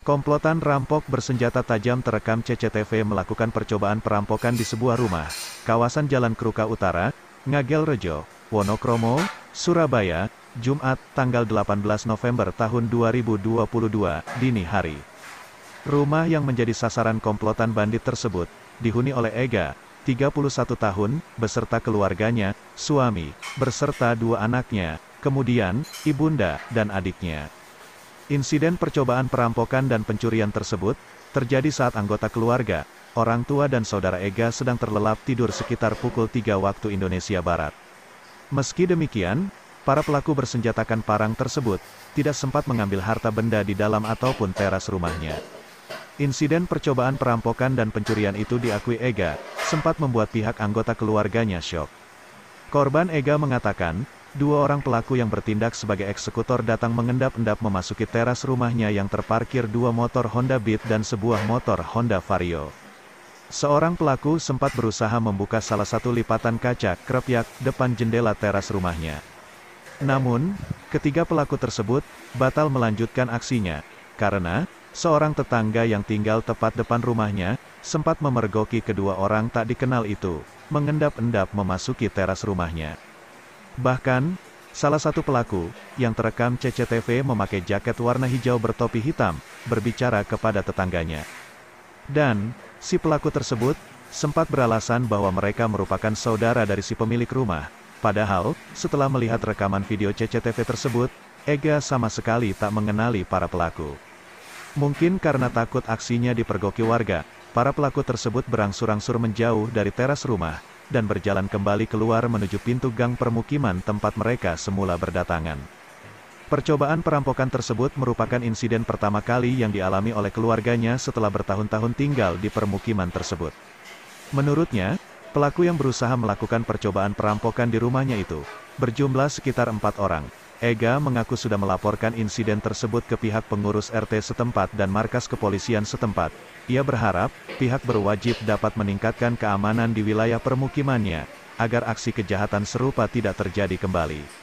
Komplotan rampok bersenjata tajam terekam CCTV melakukan percobaan perampokan di sebuah rumah, kawasan Jalan Kruka Utara, Ngagel Rejo, Wonokromo, Surabaya, Jumat, tanggal 18 November tahun 2022, dini hari. Rumah yang menjadi sasaran komplotan bandit tersebut, dihuni oleh Ega, 31 tahun, beserta keluarganya, suami, beserta dua anaknya, kemudian, ibunda, dan adiknya. Insiden percobaan perampokan dan pencurian tersebut, terjadi saat anggota keluarga, orang tua dan saudara Ega sedang terlelap tidur sekitar pukul 3 waktu Indonesia Barat. Meski demikian, para pelaku bersenjatakan parang tersebut, tidak sempat mengambil harta benda di dalam ataupun teras rumahnya. Insiden percobaan perampokan dan pencurian itu diakui Ega, sempat membuat pihak anggota keluarganya syok. Korban Ega mengatakan, Dua orang pelaku yang bertindak sebagai eksekutor datang mengendap-endap memasuki teras rumahnya yang terparkir dua motor Honda Beat dan sebuah motor Honda Vario. Seorang pelaku sempat berusaha membuka salah satu lipatan kaca krepyak depan jendela teras rumahnya. Namun, ketiga pelaku tersebut batal melanjutkan aksinya, karena seorang tetangga yang tinggal tepat depan rumahnya sempat memergoki kedua orang tak dikenal itu, mengendap-endap memasuki teras rumahnya. Bahkan, salah satu pelaku, yang terekam CCTV memakai jaket warna hijau bertopi hitam, berbicara kepada tetangganya. Dan, si pelaku tersebut, sempat beralasan bahwa mereka merupakan saudara dari si pemilik rumah. Padahal, setelah melihat rekaman video CCTV tersebut, Ega sama sekali tak mengenali para pelaku. Mungkin karena takut aksinya dipergoki warga, para pelaku tersebut berangsur-angsur menjauh dari teras rumah, dan berjalan kembali keluar menuju pintu gang permukiman tempat mereka semula berdatangan. Percobaan perampokan tersebut merupakan insiden pertama kali yang dialami oleh keluarganya setelah bertahun-tahun tinggal di permukiman tersebut. Menurutnya, pelaku yang berusaha melakukan percobaan perampokan di rumahnya itu berjumlah sekitar empat orang, Ega mengaku sudah melaporkan insiden tersebut ke pihak pengurus RT setempat dan markas kepolisian setempat. Ia berharap, pihak berwajib dapat meningkatkan keamanan di wilayah permukimannya, agar aksi kejahatan serupa tidak terjadi kembali.